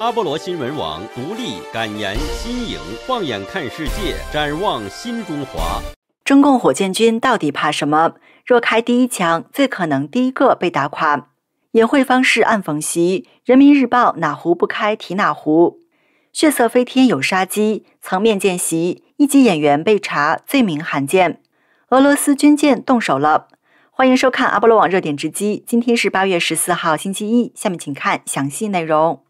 阿波罗新闻网，独立敢言，新颖，放眼看世界，展望新中华。中共火箭军到底怕什么？若开第一枪，最可能第一个被打垮。演会方式暗讽席，人民日报》哪壶不开提哪壶。血色飞天有杀机，层面见习，一级演员被查，罪名罕见。俄罗斯军舰动手了。欢迎收看阿波罗网热点直击。今天是八月十四号，星期一。下面请看详细内容。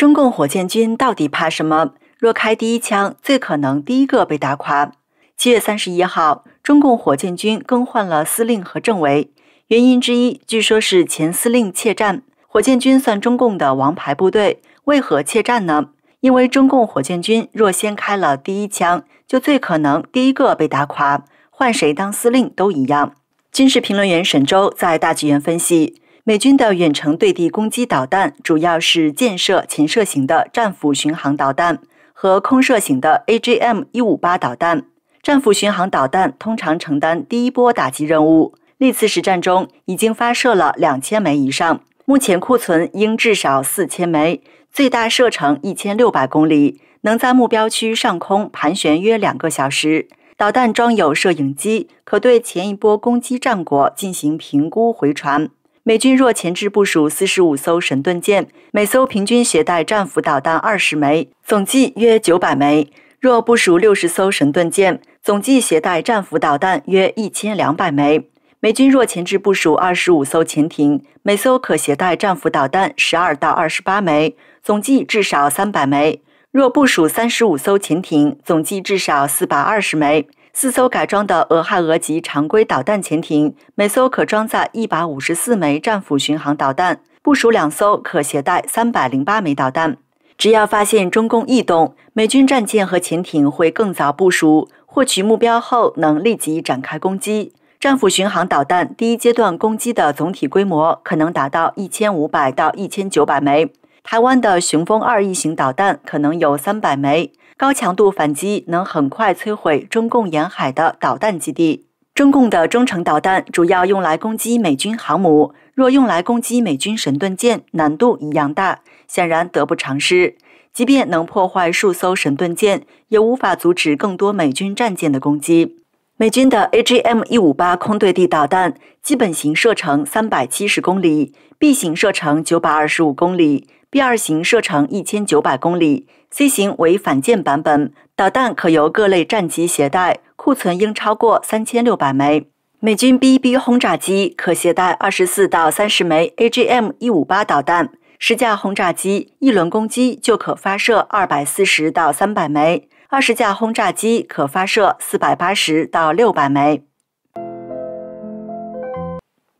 中共火箭军到底怕什么？若开第一枪，最可能第一个被打垮。七月三十一号，中共火箭军更换了司令和政委，原因之一据说是前司令怯战。火箭军算中共的王牌部队，为何怯战呢？因为中共火箭军若先开了第一枪，就最可能第一个被打垮。换谁当司令都一样。军事评论员沈周在大纪元分析。美军的远程对地攻击导弹主要是建设潜射型的战斧巡航导弹和空射型的 A g M 一五八导弹。战斧巡航导弹通常承担第一波打击任务。历次实战中已经发射了两千枚以上，目前库存应至少四千枚。最大射程一千六百公里，能在目标区上空盘旋约两个小时。导弹装有摄影机，可对前一波攻击战果进行评估回传。美军若前置部署四十五艘神盾舰，每艘平均携带战斧导弹二十枚，总计约九百枚；若部署六十艘神盾舰，总计携带战斧导弹约一千两百枚。美军若前置部署二十五艘潜艇，每艘可携带战斧导弹十二到二十八枚，总计至少三百枚；若部署三十五艘潜艇，总计至少四百二十枚。四艘改装的俄亥俄级常规导弹潜艇，每艘可装载一百五十四枚战斧巡航导弹；部署两艘可携带三百零八枚导弹。只要发现中共异动，美军战舰和潜艇会更早部署，获取目标后能立即展开攻击。战斧巡航导弹第一阶段攻击的总体规模可能达到一千五百到一千九百枚，台湾的雄风二 E 型导弹可能有三百枚。高强度反击能很快摧毁中共沿海的导弹基地。中共的中程导弹主要用来攻击美军航母，若用来攻击美军神盾舰，难度一样大，显然得不偿失。即便能破坏数艘神盾舰，也无法阻止更多美军战舰的攻击。美军的 A G M 一五八空对地导弹基本型射程三百七十公里，B 型射程九百二十五公里，B 二型射程一千九百公里，C 型为反舰版本。导弹可由各类战机携带，库存应超过三千六百枚。美军 B B 轰炸机可携带二十四到三十枚 A G M 一五八导弹，十架轰炸机一轮攻击就可发射二百四十到三百枚。二十架轰炸机可发射四百八十到六百枚。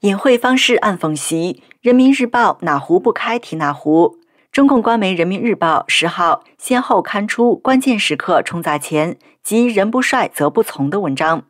隐晦方式暗讽习，《人民日报》哪壶不开提哪壶。中共官媒《人民日报》十号先后刊出“关键时刻冲在前，即人不帅则不从”的文章，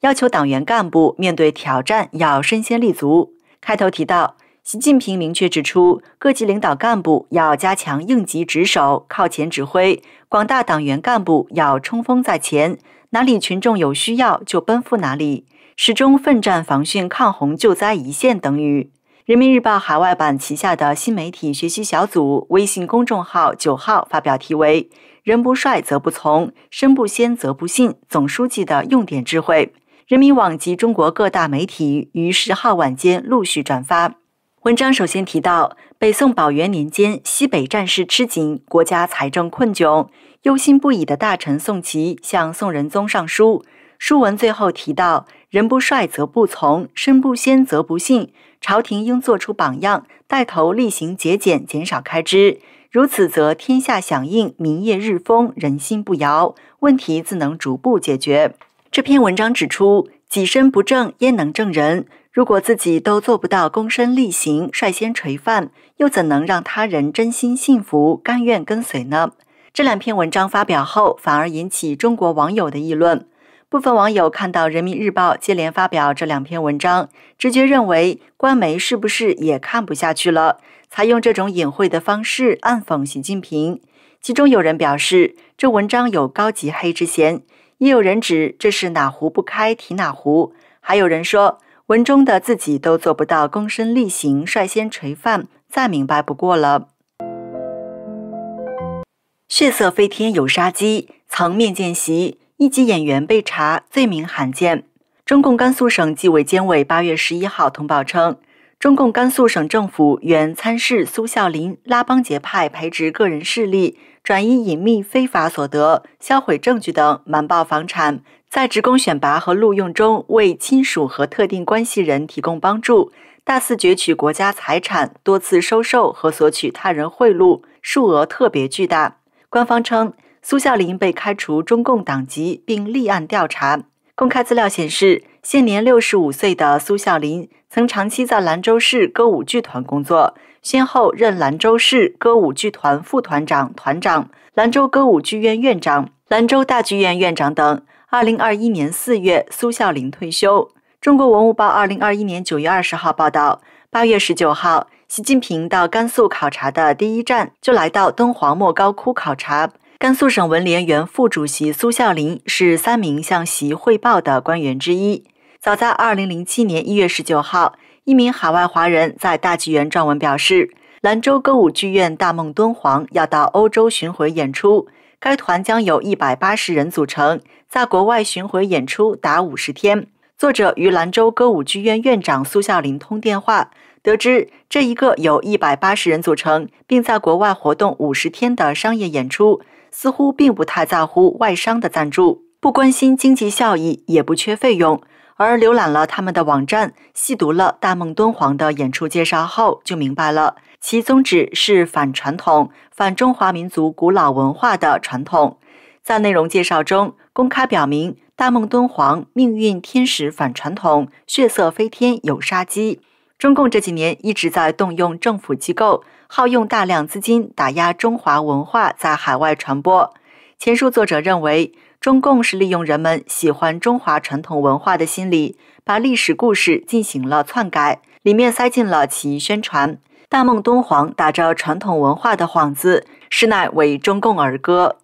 要求党员干部面对挑战要身先立足。开头提到。习近平明确指出，各级领导干部要加强应急值守、靠前指挥，广大党员干部要冲锋在前，哪里群众有需要就奔赴哪里，始终奋战防汛抗洪救灾一线等语。人民日报海外版旗下的新媒体学习小组微信公众号九号发表题为“人不帅则不从，身不先则不信”总书记的用典智慧。人民网及中国各大媒体于十号晚间陆续转发。文章首先提到，北宋宝元年间，西北战事吃紧，国家财政困窘，忧心不已的大臣宋祁向宋仁宗上书。书文最后提到：“人不率则不从，身不先则不信。朝廷应做出榜样，带头厉行节俭，减少开支。如此，则天下响应，民业日丰，人心不摇，问题自能逐步解决。”这篇文章指出：“己身不正，焉能正人？”如果自己都做不到躬身力行、率先垂范，又怎能让他人真心信服、甘愿跟随呢？这两篇文章发表后，反而引起中国网友的议论。部分网友看到《人民日报》接连发表这两篇文章，直觉认为官媒是不是也看不下去了，才用这种隐晦的方式暗讽习近平？其中有人表示，这文章有高级黑之嫌；也有人指这是哪壶不开提哪壶；还有人说。文中的自己都做不到躬身厉行、率先垂范，再明白不过了。血色飞天有杀机，藏面见习一级演员被查，罪名罕见。中共甘肃省纪委监委八月十一号通报称，中共甘肃省政府原参事苏孝林拉帮结派、培植个人势力。转移隐秘非法所得、销毁证据等瞒报房产，在职工选拔和录用中为亲属和特定关系人提供帮助，大肆攫取国家财产，多次收受和索取他人贿赂，数额特别巨大。官方称，苏孝林被开除中共党籍并立案调查。公开资料显示。现年六十五岁的苏孝林曾长期在兰州市歌舞剧团工作，先后任兰州市歌舞剧团副团长、团长，兰州歌舞剧院院长、兰州大剧院院长等。二零二一年四月，苏孝林退休。中国文物报二零二一年九月二十号报道：八月十九号，习近平到甘肃考察的第一站就来到敦煌莫高窟考察。甘肃省文联原副主席苏孝林是三名向习汇报的官员之一。早在二零零七年一月十九号，一名海外华人在大剧院撰文表示，兰州歌舞剧院《大梦敦煌》要到欧洲巡回演出，该团将由一百八十人组成，在国外巡回演出达五十天。作者与兰州歌舞剧院院长苏孝林通电话，得知这一个由一百八十人组成，并在国外活动五十天的商业演出，似乎并不太在乎外商的赞助，不关心经济效益，也不缺费用。而浏览了他们的网站，细读了《大梦敦煌》的演出介绍后，就明白了其宗旨是反传统、反中华民族古老文化的传统。在内容介绍中，公开表明《大梦敦煌》命运天使反传统，血色飞天有杀机。中共这几年一直在动用政府机构，耗用大量资金打压中华文化在海外传播。前述作者认为。中共是利用人们喜欢中华传统文化的心理，把历史故事进行了篡改，里面塞进了其宣传。大梦敦煌打着传统文化的幌子，实乃为中共儿歌。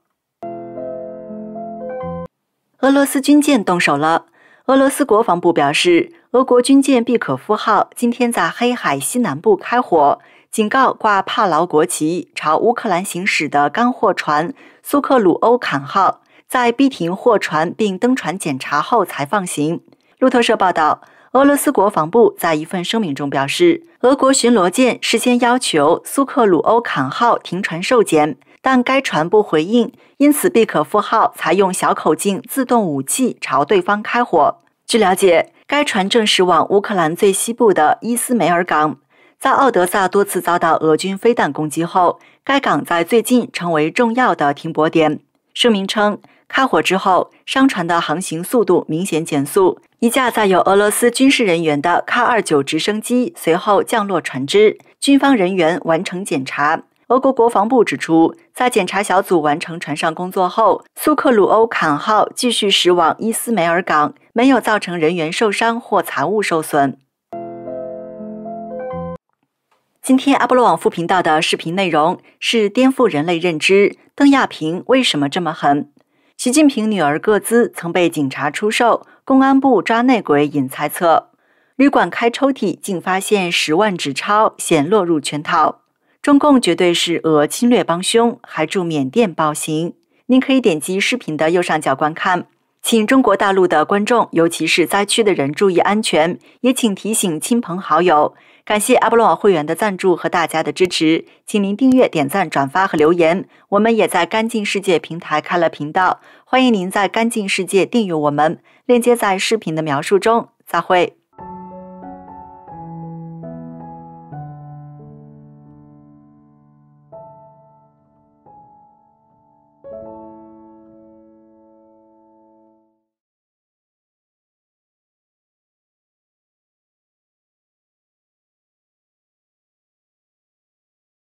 俄罗斯军舰动手了。俄罗斯国防部表示，俄国军舰“毕可夫号”今天在黑海西南部开火，警告挂帕劳国旗朝乌克兰行驶的干货船“苏克鲁欧坎号”。在逼停货船并登船检查后才放行。路透社报道，俄罗斯国防部在一份声明中表示，俄国巡逻舰事先要求苏克鲁欧坎号停船受检，但该船不回应，因此毕可夫号才用小口径自动武器朝对方开火。据了解，该船正驶往乌克兰最西部的伊斯梅尔港，在奥德萨多次遭到俄军飞弹攻击后，该港在最近成为重要的停泊点。声明称。开火之后，商船的航行速度明显减速。一架载有俄罗斯军事人员的卡二九直升机随后降落船只，军方人员完成检查。俄国国防部指出，在检查小组完成船上工作后，苏克鲁欧坎号继续驶往伊斯梅尔港，没有造成人员受伤或财物受损。今天阿波罗网副频道的视频内容是颠覆人类认知：邓亚萍为什么这么狠？习近平女儿各资曾被警察出售，公安部抓内鬼引猜测。旅馆开抽屉竟发现十万纸钞，险落入圈套。中共绝对是俄侵略帮凶，还驻缅甸暴行。您可以点击视频的右上角观看。请中国大陆的观众，尤其是灾区的人注意安全，也请提醒亲朋好友。感谢阿波罗网会员的赞助和大家的支持，请您订阅、点赞、转发和留言。我们也在干净世界平台开了频道，欢迎您在干净世界订阅我们，链接在视频的描述中。再会。